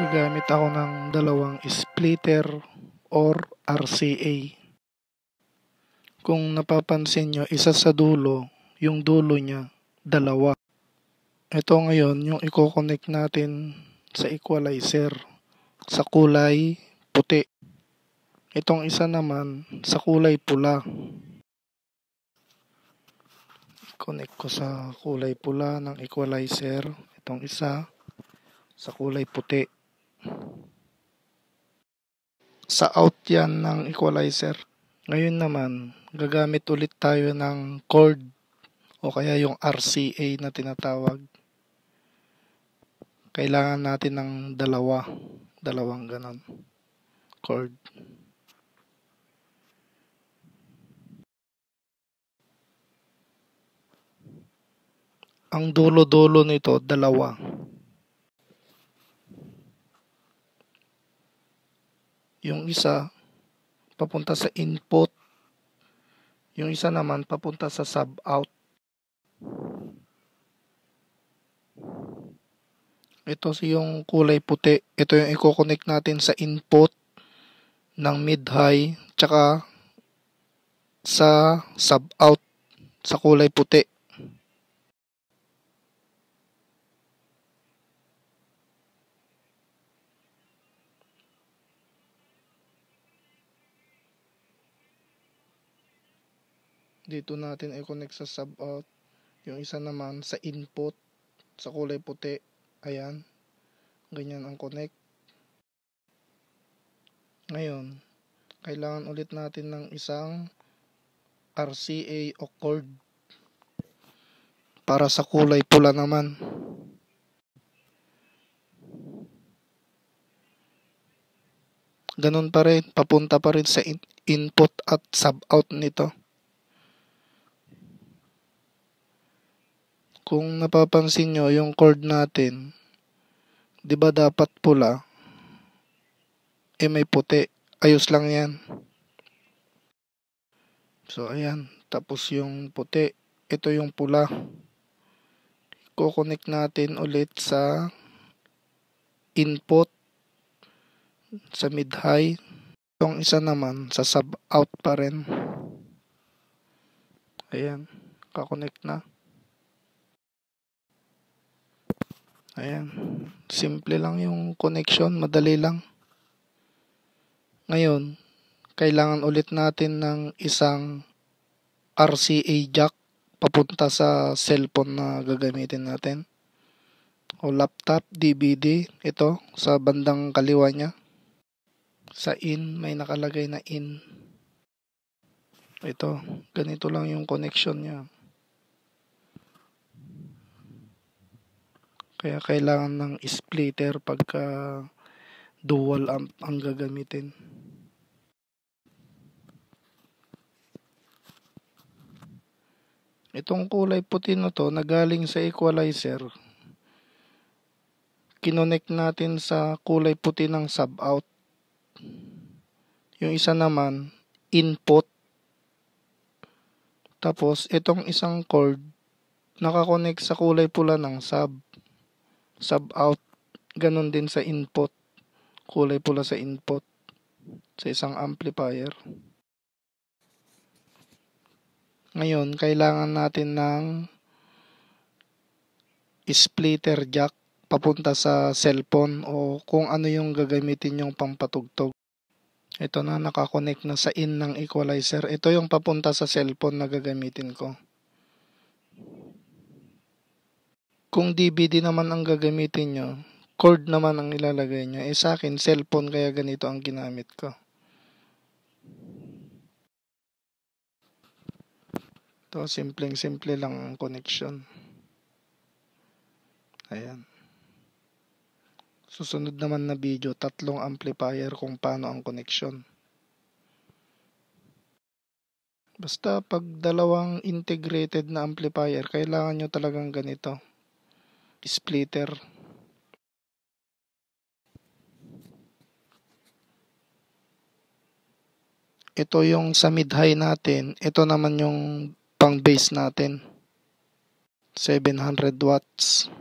gagamit ako ng dalawang splitter or RCA. Kung napapansin nyo, isa sa dulo, yung dulo niya, dalawa. Ito ngayon, yung i-connect natin sa equalizer, sa kulay puti. Itong isa naman, sa kulay pula. I-connect ko sa kulay pula ng equalizer. Itong isa, sa kulay puti sa out yan ng equalizer. Ngayon naman, gagamit ulit tayo ng chord o kaya yung RCA na tinatawag. Kailangan natin ng dalawa, dalawang ganon, chord. Ang dulo-dulo nito, dalawa. yung isa papunta sa input, yung isa naman papunta sa sub-out. Ito si yung kulay puti. Ito yung i-connect natin sa input ng mid-high tsaka sa sub-out sa kulay puti. dito natin i-connect sa sub out yung isa naman sa input sa kulay puti ayan ganyan ang connect ngayon kailangan ulit natin ng isang RCA o cord para sa kulay pula naman ganun pa rin papunta pa rin sa in input at sub out nito kung napapansin nyo, yung chord natin, di ba dapat pula? Eh may puti. Ayos lang yan. So, ayan. Tapos yung puti. Ito yung pula. Kukonek natin ulit sa input sa mid-high. Itong isa naman sa sub-out pa rin. Ayan. Kakonect na. Ayan. Simple lang yung connection. Madali lang. Ngayon, kailangan ulit natin ng isang RCA jack papunta sa cellphone na gagamitin natin. O laptop, DVD, ito, sa bandang kaliwa niya. Sa in, may nakalagay na in. Ito, ganito lang yung connection niya. Kaya kailangan ng splitter pagka dual amp ang gagamitin. Itong kulay puti na to na galing sa equalizer. Kinonek natin sa kulay puti ng sub out. Yung isa naman input. Tapos itong isang chord nakakonek sa kulay pula ng sub sub out ganun din sa input kulay pula sa input sa isang amplifier ngayon kailangan natin ng splitter jack papunta sa cellphone o kung ano yung gagamitin yung pampatugtog ito na nakakonect na sa in ng equalizer ito yung papunta sa cellphone na gagamitin ko Kung DVD naman ang gagamitin nyo, cord naman ang ilalagay nyo. Eh sa akin, cellphone kaya ganito ang ginamit ko. Ito, simpleng-simple lang ang connection. Ayan. Susunod naman na video, tatlong amplifier kung paano ang connection. Basta pag dalawang integrated na amplifier, kailangan nyo talagang ganito splitter ito yung sa mid high natin ito naman yung pang base natin 700 watts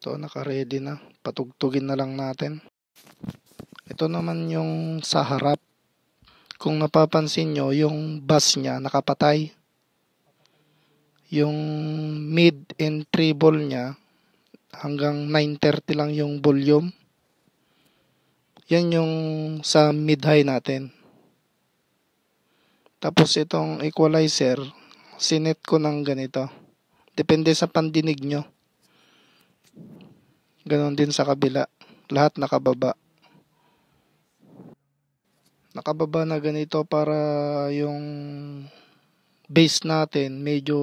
ito naka ready na patugtugin na lang natin ito naman yung sa harap kung napapansin nyo yung bus niya nakapatay yung mid and treble niya hanggang 930 lang yung volume. Yan yung sa mid-high natin. Tapos itong equalizer, sinet ko ng ganito. Depende sa pandinig nyo. Ganon din sa kabila. Lahat nakababa. Nakababa na ganito para yung base natin, medyo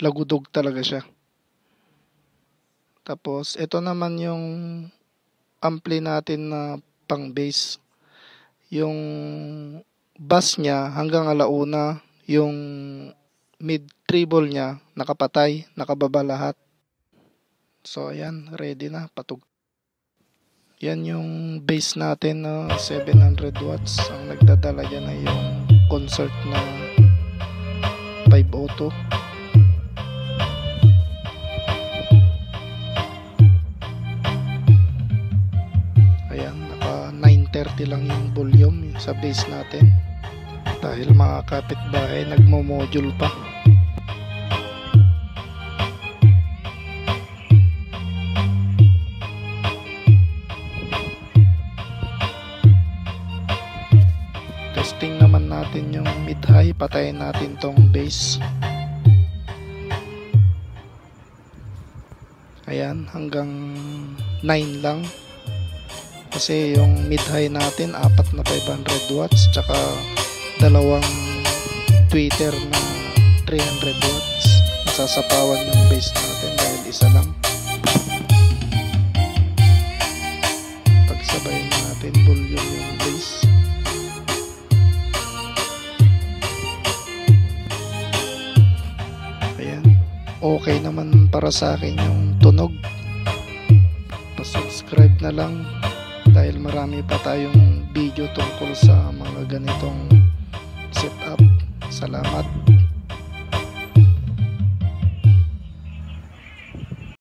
lagudog talaga siya. Tapos, ito naman yung ampli natin na pang base. Yung bass niya hanggang alauna, yung mid treble niya nakapatay, nakababa lahat. So, ayan, ready na, patug. Yan yung base natin na 700 watts. Ang nagdadala yan ay yung concert na 502 ayan naka 930 lang yung volume sa base natin dahil mga kapitbahay nagmo-module pa natin yung mid high patayin natin tong base ayan hanggang 9 lang kasi yung mid high natin apat na 500 watts tsaka dalawang tweeter na 300 watts masasapawan yung base natin dahil isa lang pagsabayin natin volume yung okay naman para sa akin yung tunog pa-subscribe na lang dahil marami pa tayong video tungkol sa mga ganitong setup salamat